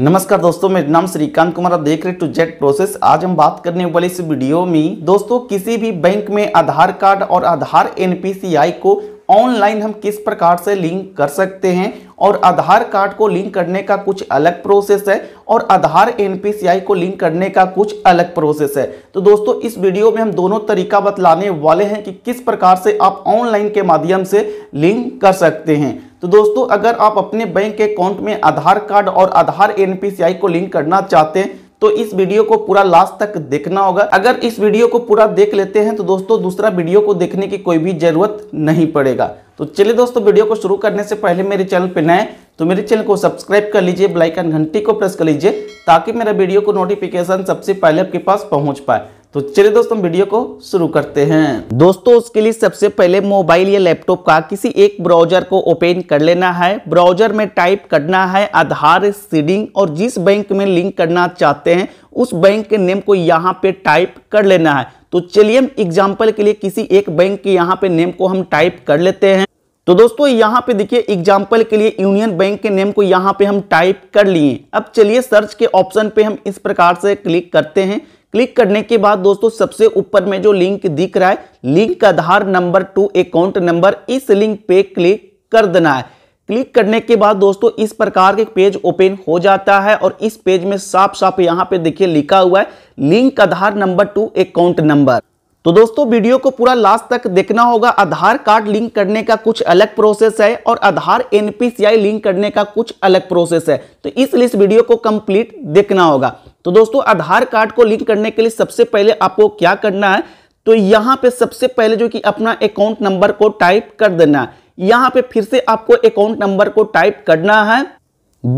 नमस्कार दोस्तों मेरा नाम श्रीकांत कुमार आप देख रहे टू जेट प्रोसेस आज हम बात करने वाले इस वीडियो में दोस्तों किसी भी बैंक में आधार कार्ड और आधार एनपीसीआई को ऑनलाइन हम किस प्रकार से लिंक कर सकते हैं और आधार कार्ड को लिंक करने का कुछ अलग प्रोसेस है और आधार एनपीसीआई को लिंक करने का कुछ अलग प्रोसेस है तो दोस्तों इस वीडियो में हम दोनों तरीका बतलाने वाले हैं कि किस प्रकार से आप ऑनलाइन के माध्यम से लिंक कर सकते हैं तो दोस्तों अगर आप अपने बैंक अकाउंट में आधार कार्ड और आधार एन को लिंक करना चाहते हैं तो इस वीडियो को पूरा लास्ट तक देखना होगा अगर इस वीडियो को पूरा देख लेते हैं तो दोस्तों दूसरा वीडियो को देखने की कोई भी जरूरत नहीं पड़ेगा तो चलिए दोस्तों वीडियो को शुरू करने से पहले मेरे चैनल पर नए तो मेरे चैनल को सब्सक्राइब कर लीजिए ब्लाइकन घंटी को प्रेस कर लीजिए ताकि मेरा वीडियो को नोटिफिकेशन सबसे पहले आपके पास पहुंच पाए तो चलिए दोस्तों वीडियो को शुरू करते हैं दोस्तों उसके लिए सबसे पहले मोबाइल या लैपटॉप का किसी एक ब्राउजर को ओपन कर लेना है ब्राउजर में टाइप करना है आधार सीडिंग और जिस बैंक में लिंक करना चाहते हैं उस बैंक के नेम को यहाँ पे टाइप कर लेना है तो चलिए हम एग्जाम्पल के लिए किसी एक बैंक के यहाँ पे नेम को हम टाइप कर लेते हैं तो दोस्तों यहाँ पे देखिए एग्जाम्पल के लिए यूनियन बैंक के नेम को यहाँ पे हम टाइप कर लिए अब चलिए सर्च के ऑप्शन पे हम इस प्रकार से क्लिक करते हैं क्लिक करने के बाद दोस्तों सबसे ऊपर में जो लिंक दिख रहा है link Aadhaar number to account number इस लिंक पे क्लिक कर देना है क्लिक करने के बाद दोस्तों इस प्रकार के पेज ओपन हो जाता है और इस पेज में साफ साफ यहाँ पे देखिए लिखा हुआ है link Aadhaar number to account number तो दोस्तों वीडियो को पूरा लास्ट तक देखना होगा आधार कार्ड लिंक करने का कुछ अलग प्रोसेस है और आधार एनपीसीआई लिंक करने का कुछ अलग प्रोसेस है तो इसलिए इस वीडियो को कंप्लीट देखना होगा तो दोस्तों आधार कार्ड को लिंक करने के लिए सबसे पहले आपको क्या करना है तो यहां पे सबसे पहले जो कि अपना अकाउंट नंबर को टाइप कर देना है यहां पे फिर से आपको अकाउंट नंबर को टाइप करना है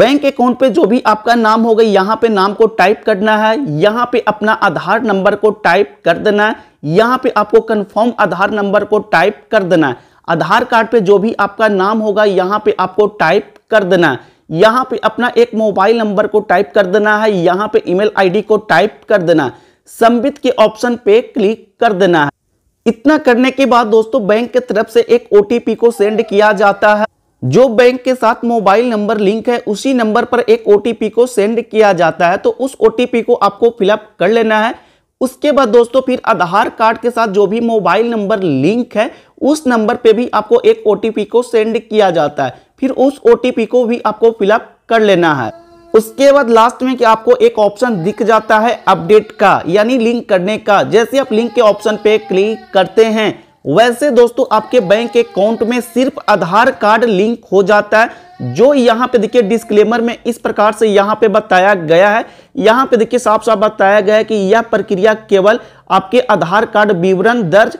बैंक अकाउंट पे जो भी आपका नाम होगा यहां पे नाम को टाइप करना है यहां पे अपना आधार नंबर को टाइप कर देना है यहां पे आपको कंफर्म आधार नंबर को टाइप कर देना है आधार कार्ड पे जो भी आपका नाम होगा यहां पे आपको टाइप कर देना है यहाँ पे अपना एक मोबाइल नंबर को टाइप कर देना है यहाँ पे ईमेल आईडी को टाइप कर देना संबित के ऑप्शन पे क्लिक कर देना है इतना करने के बाद दोस्तों बैंक के तरफ से एक ओटीपी को सेंड किया जाता है जो बैंक के साथ मोबाइल नंबर लिंक है उसी नंबर पर एक ओटीपी को सेंड किया जाता है तो उस ओटीपी को आपको फिलअप कर लेना है उसके बाद दोस्तों फिर आधार कार्ड के साथ जो भी मोबाइल नंबर लिंक है उस नंबर पे भी आपको एक ओटीपी को सेंड किया जाता है फिर उस ओ को भी आपको फिलअप कर लेना है उसके बाद लास्ट में कि आपको एक ऑप्शन दिख जाता है अपडेट का यानी लिंक करने का जैसे आप लिंक के ऑप्शन पे क्लिक करते हैं वैसे दोस्तों आपके बैंक अकाउंट में सिर्फ आधार कार्ड लिंक हो जाता है जो यहाँ पे देखिए डिस्क्लेमर में इस प्रकार से यहाँ पे बताया गया है यहाँ पे देखिए साफ साफ बताया गया है कि यह प्रक्रिया केवल आपके आधार कार्ड विवरण दर्ज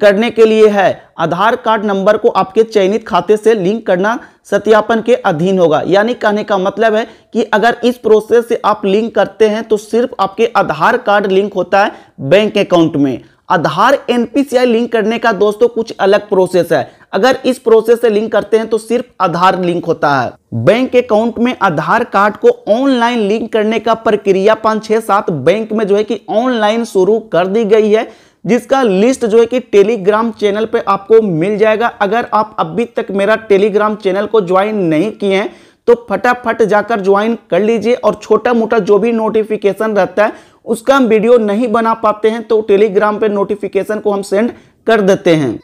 करने के लिए है आधार कार्ड नंबर को आपके चयनित खाते से लिंक करना सत्यापन के अधीन होगा यानी कहने का मतलब है कि अगर इस प्रोसेस से आप लिंक करते हैं तो सिर्फ आपके आधार कार्ड लिंक होता है बैंक अकाउंट में आधार एनपीसीआई लिंक करने का दोस्तों कुछ अलग प्रोसेस है अगर इस प्रोसेस से लिंक करते हैं तो सिर्फ आधार लिंक होता है बैंक अकाउंट में आधार कार्ड को ऑनलाइन लिंक करने का प्रक्रिया पांच छह सात बैंक में जो है कि ऑनलाइन शुरू कर दी गई है जिसका लिस्ट जो है कि टेलीग्राम चैनल पे आपको मिल जाएगा अगर आप अभी तक मेरा टेलीग्राम चैनल को ज्वाइन नहीं किए हैं तो फटाफट जाकर ज्वाइन कर लीजिए और छोटा मोटा जो भी नोटिफिकेशन रहता है उसका हम वीडियो नहीं बना पाते हैं तो टेलीग्राम पे नोटिफिकेशन को हम सेंड कर देते हैं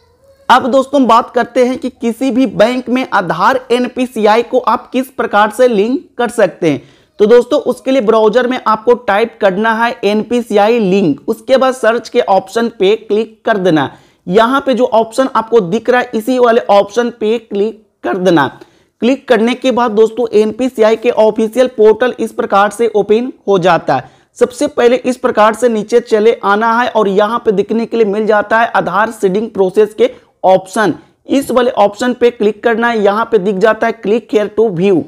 अब दोस्तों बात करते हैं कि किसी भी बैंक में आधार एनपीसीआई को आप किस प्रकार से लिंक कर सकते हैं तो दोस्तों उसके लिए ब्राउजर में आपको टाइप करना है एनपीसीआई लिंक उसके बाद सर्च के ऑप्शन पे क्लिक कर देना यहां पे जो ऑप्शन आपको दिख रहा है इसी वाले ऑप्शन पे क्लिक कर देना क्लिक करने के बाद दोस्तों एनपीसीआई के ऑफिशियल पोर्टल इस प्रकार से ओपन हो जाता है सबसे पहले इस प्रकार से नीचे चले आना है और यहाँ पे दिखने के लिए मिल जाता है आधार सीडिंग प्रोसेस के ऑप्शन इस वाले ऑप्शन पे क्लिक करना है यहाँ पे दिख जाता है क्लिक हेयर टू व्यू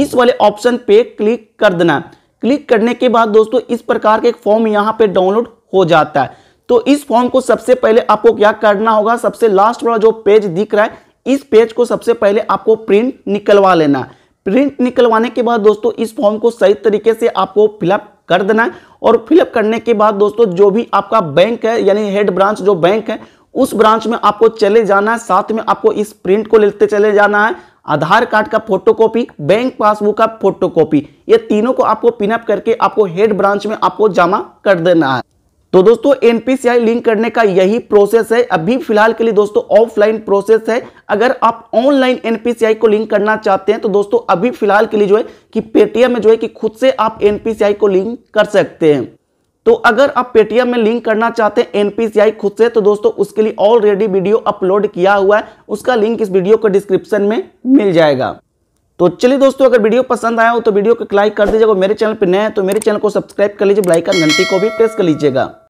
इस वाले ऑप्शन पे क्लिक कर देना क्लिक करने के बाद दोस्तों इस प्रकार के एक फॉर्म यहाँ पे डाउनलोड हो जाता है तो इस फॉर्म को सबसे पहले आपको क्या करना होगा सबसे लास्ट वाला जो पेज दिख रहा है इस पेज को सबसे पहले आपको प्रिंट निकलवा लेना प्रिंट निकलवाने के बाद दोस्तों इस फॉर्म को सही तरीके से आपको फिलअप कर देना है और फिलअप करने के बाद दोस्तों जो भी आपका बैंक है यानी हेड ब्रांच जो बैंक है उस ब्रांच में आपको चले जाना है साथ में आपको इस प्रिंट को लेते चले जाना है आधार कार्ड का फोटोकॉपी बैंक पासबुक का फोटोकॉपी ये तीनों को आपको पिनअप करके आपको हेड ब्रांच में आपको जमा कर देना है तो दोस्तों एनपीसीआई लिंक करने का यही प्रोसेस है अभी फिलहाल के लिए दोस्तों ऑफलाइन प्रोसेस है अगर आप ऑनलाइन एनपीसीआई को लिंक करना चाहते हैं तो दोस्तों अभी फिलहाल के लिए जो है कि पेटीएम में जो है कि खुद से आप एनपीसीआई को लिंक कर सकते हैं तो अगर आप पेटीएम में लिंक करना चाहते हैं एनपीसीआई खुद से तो दोस्तों उसके लिए ऑलरेडी वीडियो अपलोड किया हुआ है उसका लिंक इस वीडियो को डिस्क्रिप्शन में मिल जाएगा तो चलिए दोस्तों अगर वीडियो पसंद आया हो तो वीडियो को लाइक कर दीजिएगा मेरे चैनल पर नए हैं तो मेरे चैनल को सब्सक्राइब कर लीजिए बेलाइकन घंटी को भी प्रेस कर लीजिएगा